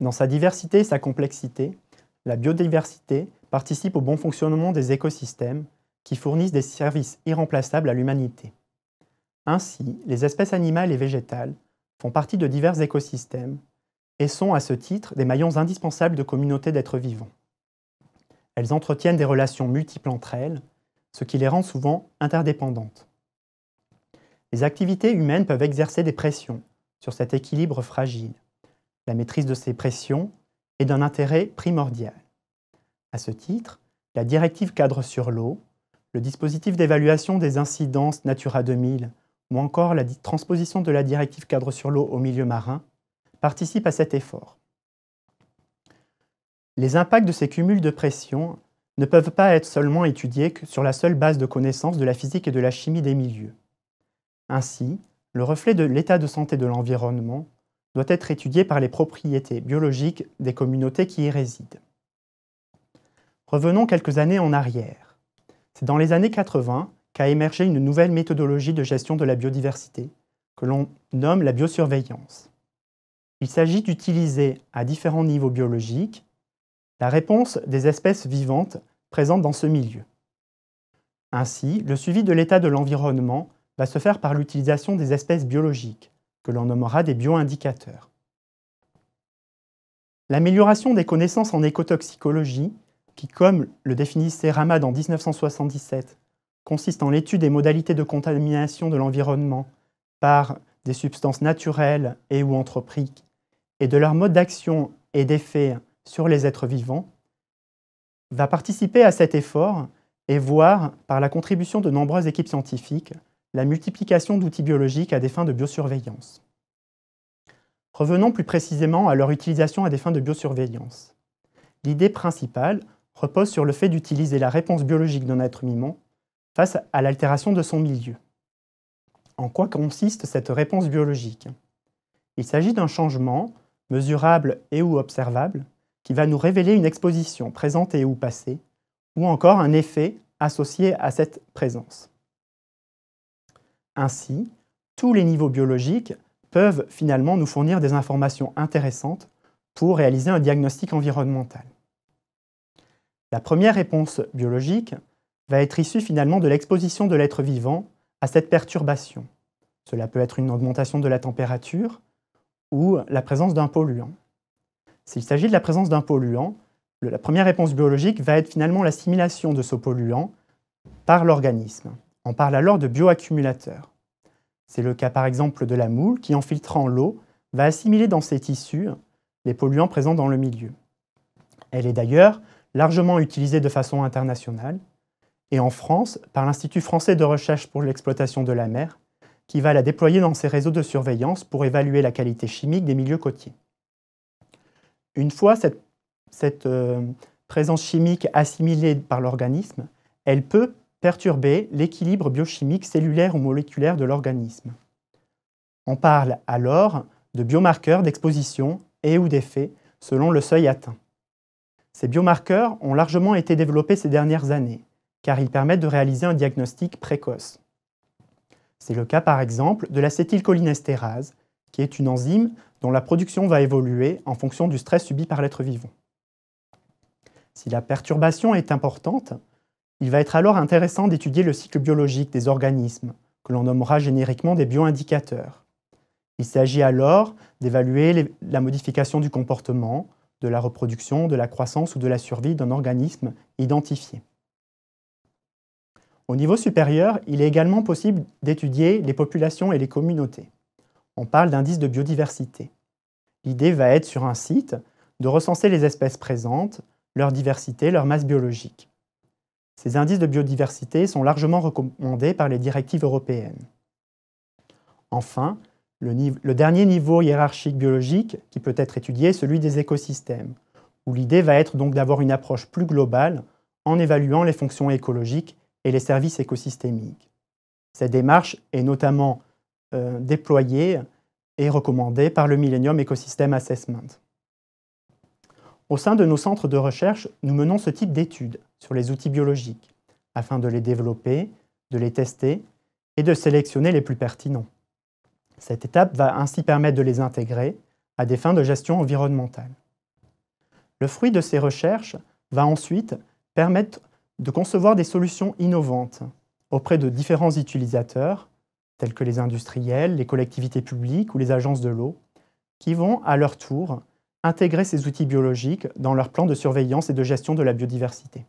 Dans sa diversité et sa complexité, la biodiversité participe au bon fonctionnement des écosystèmes qui fournissent des services irremplaçables à l'humanité. Ainsi, les espèces animales et végétales font partie de divers écosystèmes et sont à ce titre des maillons indispensables de communautés d'êtres vivants. Elles entretiennent des relations multiples entre elles, ce qui les rend souvent interdépendantes. Les activités humaines peuvent exercer des pressions sur cet équilibre fragile la maîtrise de ces pressions est d'un intérêt primordial. À ce titre, la directive cadre sur l'eau, le dispositif d'évaluation des incidences Natura 2000 ou encore la transposition de la directive cadre sur l'eau au milieu marin participent à cet effort. Les impacts de ces cumuls de pression ne peuvent pas être seulement étudiés que sur la seule base de connaissances de la physique et de la chimie des milieux. Ainsi, le reflet de l'état de santé de l'environnement doit être étudiée par les propriétés biologiques des communautés qui y résident. Revenons quelques années en arrière. C'est dans les années 80 qu'a émergé une nouvelle méthodologie de gestion de la biodiversité, que l'on nomme la biosurveillance. Il s'agit d'utiliser à différents niveaux biologiques la réponse des espèces vivantes présentes dans ce milieu. Ainsi, le suivi de l'état de l'environnement va se faire par l'utilisation des espèces biologiques, que l'on nommera des bioindicateurs. L'amélioration des connaissances en écotoxicologie, qui, comme le définissait Ramad en 1977, consiste en l'étude des modalités de contamination de l'environnement par des substances naturelles et ou entreprises, et de leur mode d'action et d'effet sur les êtres vivants, va participer à cet effort et voir, par la contribution de nombreuses équipes scientifiques, la multiplication d'outils biologiques à des fins de biosurveillance. Revenons plus précisément à leur utilisation à des fins de biosurveillance. L'idée principale repose sur le fait d'utiliser la réponse biologique d'un être humain face à l'altération de son milieu. En quoi consiste cette réponse biologique Il s'agit d'un changement, mesurable et ou observable, qui va nous révéler une exposition présente et ou passée, ou encore un effet associé à cette présence. Ainsi, tous les niveaux biologiques peuvent finalement nous fournir des informations intéressantes pour réaliser un diagnostic environnemental. La première réponse biologique va être issue finalement de l'exposition de l'être vivant à cette perturbation. Cela peut être une augmentation de la température ou la présence d'un polluant. S'il s'agit de la présence d'un polluant, la première réponse biologique va être finalement l'assimilation de ce polluant par l'organisme. On parle alors de bioaccumulateurs. C'est le cas par exemple de la moule qui, en filtrant l'eau, va assimiler dans ses tissus les polluants présents dans le milieu. Elle est d'ailleurs largement utilisée de façon internationale, et en France par l'Institut français de recherche pour l'exploitation de la mer, qui va la déployer dans ses réseaux de surveillance pour évaluer la qualité chimique des milieux côtiers. Une fois cette, euh, présence chimique assimilée par l'organisme, elle peut, perturber l'équilibre biochimique cellulaire ou moléculaire de l'organisme. On parle alors de biomarqueurs d'exposition et ou d'effet selon le seuil atteint. Ces biomarqueurs ont largement été développés ces dernières années, car ils permettent de réaliser un diagnostic précoce. C'est le cas par exemple de l'acétylcholinestérase, qui est une enzyme dont la production va évoluer en fonction du stress subi par l'être vivant. Si la perturbation est importante, il va être alors intéressant d'étudier le cycle biologique des organismes, que l'on nommera génériquement des bioindicateurs. Il s'agit alors d'évaluer la modification du comportement, de la reproduction, de la croissance ou de la survie d'un organisme identifié. Au niveau supérieur, il est également possible d'étudier les populations et les communautés. On parle d'indice de biodiversité. L'idée va être sur un site de recenser les espèces présentes, leur diversité, leur masse biologique. Ces indices de biodiversité sont largement recommandés par les directives européennes. Enfin, le, dernier niveau hiérarchique biologique qui peut être étudié est celui des écosystèmes, où l'idée va être donc d'avoir une approche plus globale en évaluant les fonctions écologiques et les services écosystémiques. Cette démarche est notamment euh, déployée et recommandée par le Millennium Ecosystem Assessment. Au sein de nos centres de recherche, nous menons ce type d'études les outils biologiques, afin de les développer, de les tester et de sélectionner les plus pertinents. Cette étape va ainsi permettre de les intégrer à des fins de gestion environnementale. Le fruit de ces recherches va ensuite permettre de concevoir des solutions innovantes auprès de différents utilisateurs, tels que les industriels, les collectivités publiques ou les agences de l'eau, qui vont à leur tour intégrer ces outils biologiques dans leur plan de surveillance et de gestion de la biodiversité.